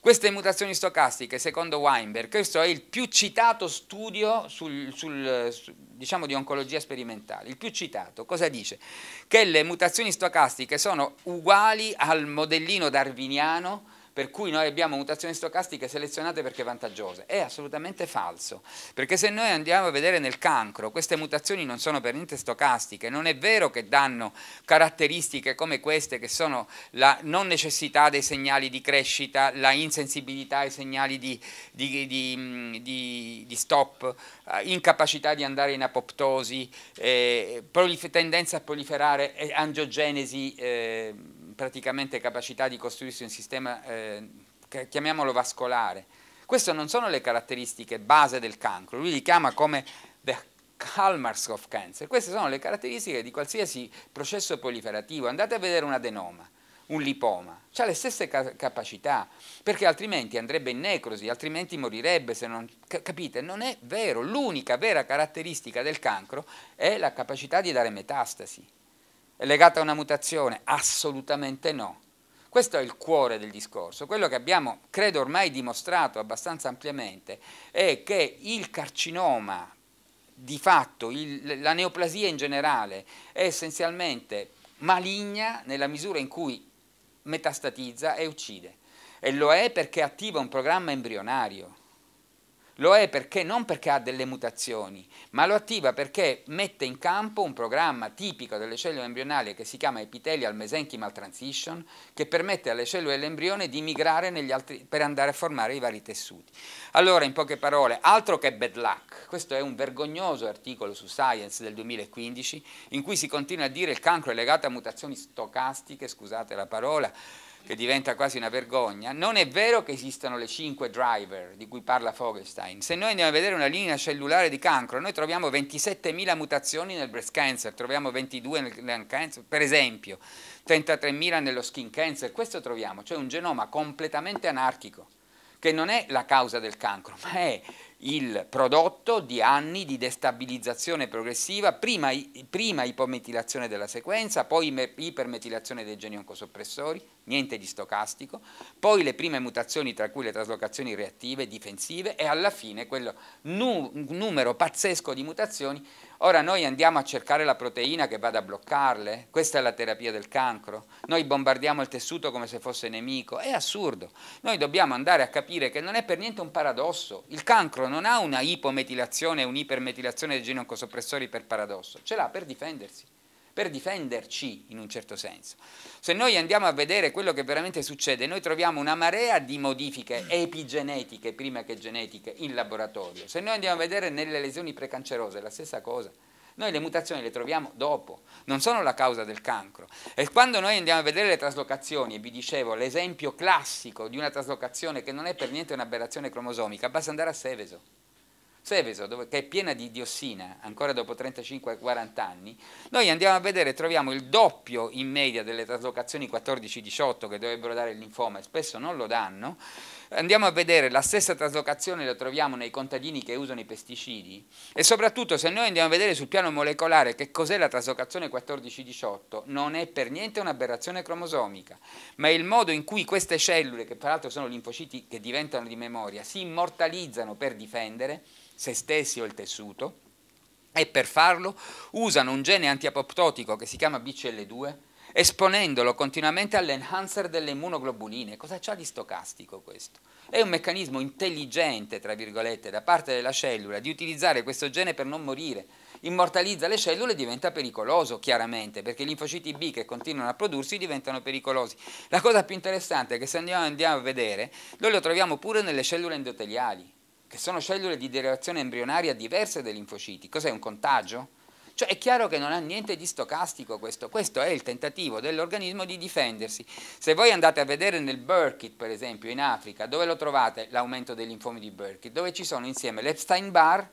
Queste mutazioni stocastiche, secondo Weinberg, questo è il più citato studio sul, sul, diciamo di oncologia sperimentale, il più citato, cosa dice? Che le mutazioni stocastiche sono uguali al modellino darwiniano per cui noi abbiamo mutazioni stocastiche selezionate perché vantaggiose. È assolutamente falso, perché se noi andiamo a vedere nel cancro, queste mutazioni non sono per niente stocastiche, non è vero che danno caratteristiche come queste che sono la non necessità dei segnali di crescita, la insensibilità ai segnali di, di, di, mm, di stop, eh, incapacità di andare in apoptosi, eh, tendenza a proliferare eh, angiogenesi. Eh, praticamente capacità di costruirsi un sistema, eh, chiamiamolo vascolare. Queste non sono le caratteristiche base del cancro, lui li chiama come the Kalmars of cancer. Queste sono le caratteristiche di qualsiasi processo proliferativo. Andate a vedere un adenoma, un lipoma, ha le stesse ca capacità, perché altrimenti andrebbe in necrosi, altrimenti morirebbe se non... capite? Non è vero, l'unica vera caratteristica del cancro è la capacità di dare metastasi. È legata a una mutazione? Assolutamente no. Questo è il cuore del discorso. Quello che abbiamo, credo ormai dimostrato abbastanza ampiamente, è che il carcinoma, di fatto, il, la neoplasia in generale, è essenzialmente maligna nella misura in cui metastatizza e uccide. E lo è perché attiva un programma embrionario. Lo è perché non perché ha delle mutazioni, ma lo attiva perché mette in campo un programma tipico delle cellule embrionali che si chiama epithelial mesenchymal transition, che permette alle cellule dell'embrione di migrare altri, per andare a formare i vari tessuti. Allora, in poche parole, altro che bad luck, questo è un vergognoso articolo su Science del 2015 in cui si continua a dire che il cancro è legato a mutazioni stocastiche, scusate la parola, che diventa quasi una vergogna, non è vero che esistano le cinque driver di cui parla Fogelstein. Se noi andiamo a vedere una linea cellulare di cancro, noi troviamo 27.000 mutazioni nel breast cancer, troviamo 22 nel lung cancer, per esempio, 33.000 nello skin cancer, questo troviamo, cioè un genoma completamente anarchico che non è la causa del cancro, ma è il prodotto di anni di destabilizzazione progressiva, prima, prima ipometilazione della sequenza, poi ipermetilazione dei geni oncosoppressori, niente di stocastico, poi le prime mutazioni tra cui le traslocazioni reattive, difensive e alla fine quel nu numero pazzesco di mutazioni Ora noi andiamo a cercare la proteina che vada a bloccarle, questa è la terapia del cancro, noi bombardiamo il tessuto come se fosse nemico, è assurdo, noi dobbiamo andare a capire che non è per niente un paradosso, il cancro non ha una ipometilazione, un'ipermetilazione dei geni per paradosso, ce l'ha per difendersi per difenderci in un certo senso. Se noi andiamo a vedere quello che veramente succede, noi troviamo una marea di modifiche epigenetiche, prima che genetiche, in laboratorio. Se noi andiamo a vedere nelle lesioni precancerose, la stessa cosa. Noi le mutazioni le troviamo dopo, non sono la causa del cancro. E quando noi andiamo a vedere le traslocazioni, e vi dicevo l'esempio classico di una traslocazione che non è per niente un'aberrazione cromosomica, basta andare a Seveso Seveso, dove, che è piena di diossina, ancora dopo 35-40 anni, noi andiamo a vedere, e troviamo il doppio in media delle traslocazioni 14-18 che dovrebbero dare il linfoma e spesso non lo danno, andiamo a vedere la stessa traslocazione la troviamo nei contadini che usano i pesticidi e soprattutto se noi andiamo a vedere sul piano molecolare che cos'è la traslocazione 14-18 non è per niente un'aberrazione cromosomica ma è il modo in cui queste cellule che peraltro sono linfociti che diventano di memoria si immortalizzano per difendere se stessi o il tessuto e per farlo usano un gene antiapoptotico che si chiama BCL2 esponendolo continuamente all'enhancer delle immunoglobuline. Cosa c'ha di stocastico questo? È un meccanismo intelligente, tra virgolette, da parte della cellula di utilizzare questo gene per non morire. Immortalizza le cellule e diventa pericoloso, chiaramente, perché i linfociti B che continuano a prodursi diventano pericolosi. La cosa più interessante è che se andiamo, andiamo a vedere, noi lo troviamo pure nelle cellule endoteliali che sono cellule di derivazione embrionaria diverse dai linfociti. Cos'è un contagio? Cioè è chiaro che non ha niente di stocastico questo, questo è il tentativo dell'organismo di difendersi. Se voi andate a vedere nel Burkitt, per esempio, in Africa, dove lo trovate l'aumento dei linfomi di Burkitt? Dove ci sono insieme l'Epstein-Barr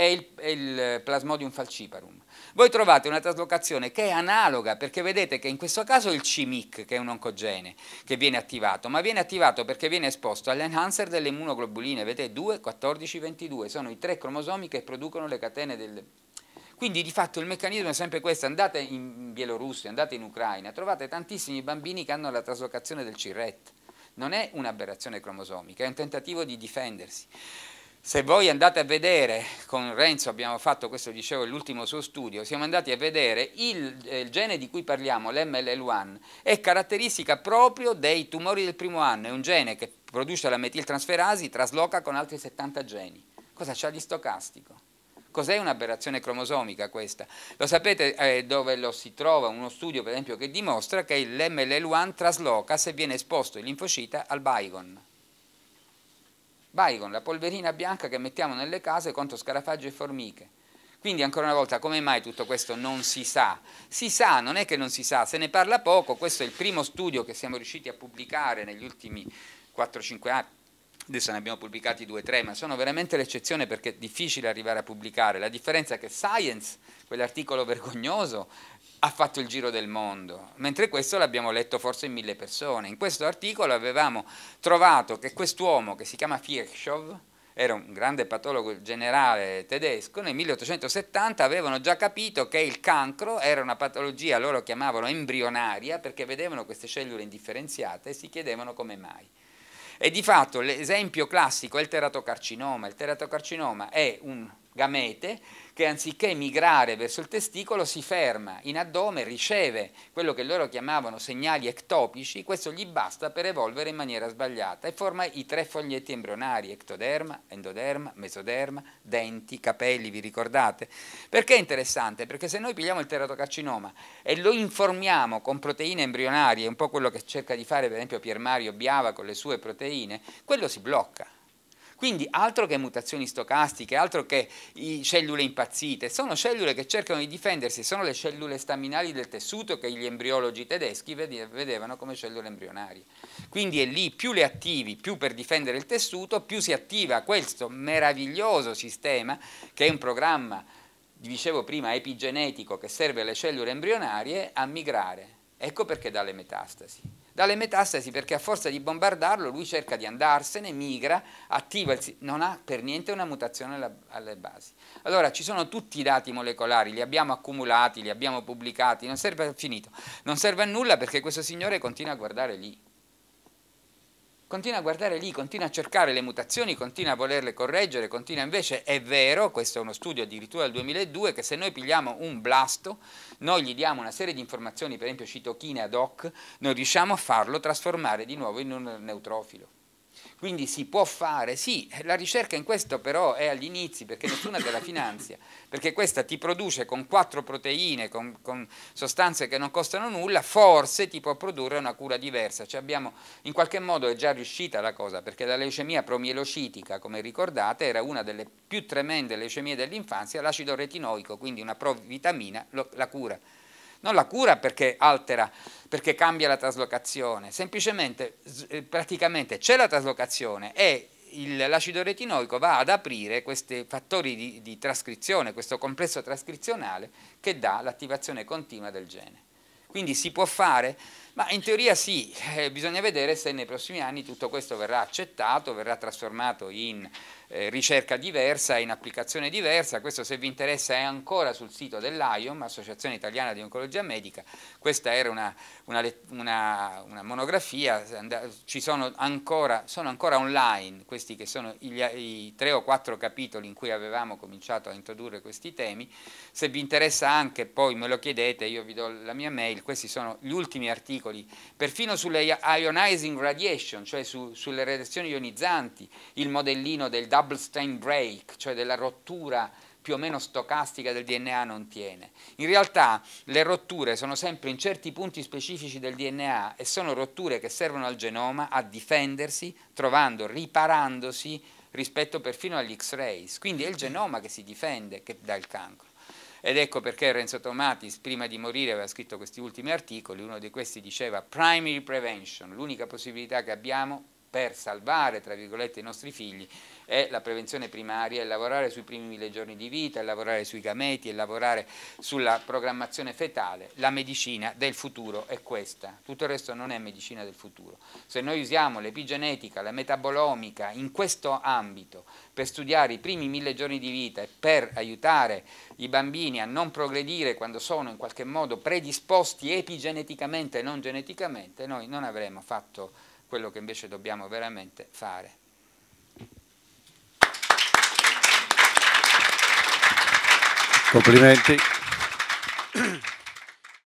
è il, è il eh, plasmodium falciparum. Voi trovate una traslocazione che è analoga, perché vedete che in questo caso è il CIMIC, che è un oncogene, che viene attivato, ma viene attivato perché viene esposto all'enhancer delle immunoglobuline, vedete 2, 14, 22, sono i tre cromosomi che producono le catene del... Quindi di fatto il meccanismo è sempre questo, andate in Bielorussia, andate in Ucraina, trovate tantissimi bambini che hanno la traslocazione del CIRET, non è un'aberrazione cromosomica, è un tentativo di difendersi. Se voi andate a vedere, con Renzo abbiamo fatto questo, dicevo, l'ultimo suo studio, siamo andati a vedere il, eh, il gene di cui parliamo, l'MLL1, è caratteristica proprio dei tumori del primo anno, è un gene che produce la metiltransferasi, trasloca con altri 70 geni. Cosa c'ha di stocastico? Cos'è un'aberrazione cromosomica questa? Lo sapete eh, dove lo si trova? Uno studio per esempio che dimostra che l'MLL1 trasloca se viene esposto il linfocita al bigon Bicon, la polverina bianca che mettiamo nelle case contro scarafaggi e formiche. Quindi ancora una volta, come mai tutto questo non si sa? Si sa, non è che non si sa, se ne parla poco, questo è il primo studio che siamo riusciti a pubblicare negli ultimi 4-5 anni, adesso ne abbiamo pubblicati 2-3, ma sono veramente l'eccezione perché è difficile arrivare a pubblicare, la differenza è che Science, quell'articolo vergognoso, ha fatto il giro del mondo, mentre questo l'abbiamo letto forse in mille persone. In questo articolo avevamo trovato che quest'uomo che si chiama Firchow, era un grande patologo generale tedesco, nel 1870 avevano già capito che il cancro era una patologia, loro chiamavano embrionaria, perché vedevano queste cellule indifferenziate e si chiedevano come mai. E di fatto l'esempio classico è il teratocarcinoma. Il teratocarcinoma è un gamete, che anziché migrare verso il testicolo si ferma in addome, riceve quello che loro chiamavano segnali ectopici, questo gli basta per evolvere in maniera sbagliata e forma i tre foglietti embrionari, ectoderma, endoderma, mesoderma, denti, capelli, vi ricordate? Perché è interessante? Perché se noi pigliamo il teratocarcinoma e lo informiamo con proteine embrionarie, un po' quello che cerca di fare per esempio Pier Mario Biava con le sue proteine, quello si blocca quindi altro che mutazioni stocastiche, altro che cellule impazzite, sono cellule che cercano di difendersi, sono le cellule staminali del tessuto che gli embriologi tedeschi vedevano come cellule embrionarie. Quindi è lì, più le attivi, più per difendere il tessuto, più si attiva questo meraviglioso sistema che è un programma, dicevo prima, epigenetico che serve alle cellule embrionarie a migrare. Ecco perché dà le metastasi dalle metastasi perché a forza di bombardarlo lui cerca di andarsene, migra, attiva il non ha per niente una mutazione alla, alle basi. Allora ci sono tutti i dati molecolari, li abbiamo accumulati, li abbiamo pubblicati, non serve, non serve a nulla perché questo signore continua a guardare lì continua a guardare lì, continua a cercare le mutazioni, continua a volerle correggere, continua invece, è vero, questo è uno studio addirittura del 2002, che se noi pigliamo un blasto, noi gli diamo una serie di informazioni, per esempio citochine ad hoc, noi riusciamo a farlo trasformare di nuovo in un neutrofilo. Quindi si può fare, sì, la ricerca in questo però è agli inizi perché nessuna te la finanzia, perché questa ti produce con quattro proteine, con, con sostanze che non costano nulla, forse ti può produrre una cura diversa. Cioè abbiamo, in qualche modo è già riuscita la cosa, perché la leucemia promielocitica, come ricordate, era una delle più tremende leucemie dell'infanzia, l'acido retinoico, quindi una provitamina, lo, la cura. Non la cura perché altera, perché cambia la traslocazione, semplicemente eh, praticamente c'è la traslocazione e l'acido retinoico va ad aprire questi fattori di, di trascrizione, questo complesso trascrizionale che dà l'attivazione continua del gene. Quindi si può fare, ma in teoria sì, eh, bisogna vedere se nei prossimi anni tutto questo verrà accettato, verrà trasformato in eh, ricerca diversa in applicazione diversa, questo se vi interessa è ancora sul sito dell'IOM, Associazione Italiana di Oncologia Medica, questa era una, una, una, una monografia, sono ancora, sono ancora, online questi che sono gli, i tre o quattro capitoli in cui avevamo cominciato a introdurre questi temi, se vi interessa anche poi me lo chiedete, io vi do la mia mail, questi sono gli ultimi articoli, perfino sulle ionizing radiation, cioè su, sulle radiazioni ionizzanti, il modellino del double Abelstein break, cioè della rottura più o meno stocastica del DNA non tiene. In realtà le rotture sono sempre in certi punti specifici del DNA e sono rotture che servono al genoma a difendersi, trovando, riparandosi rispetto perfino agli X-rays. Quindi è il genoma che si difende che dal cancro. Ed ecco perché Renzo Tomatis, prima di morire, aveva scritto questi ultimi articoli. Uno di questi diceva: Primary prevention, l'unica possibilità che abbiamo per salvare, tra virgolette, i nostri figli è la prevenzione primaria, è lavorare sui primi mille giorni di vita, è lavorare sui gameti, è lavorare sulla programmazione fetale. La medicina del futuro è questa, tutto il resto non è medicina del futuro. Se noi usiamo l'epigenetica, la metabolomica in questo ambito per studiare i primi mille giorni di vita e per aiutare i bambini a non progredire quando sono in qualche modo predisposti epigeneticamente e non geneticamente, noi non avremo fatto quello che invece dobbiamo veramente fare. Complimenti.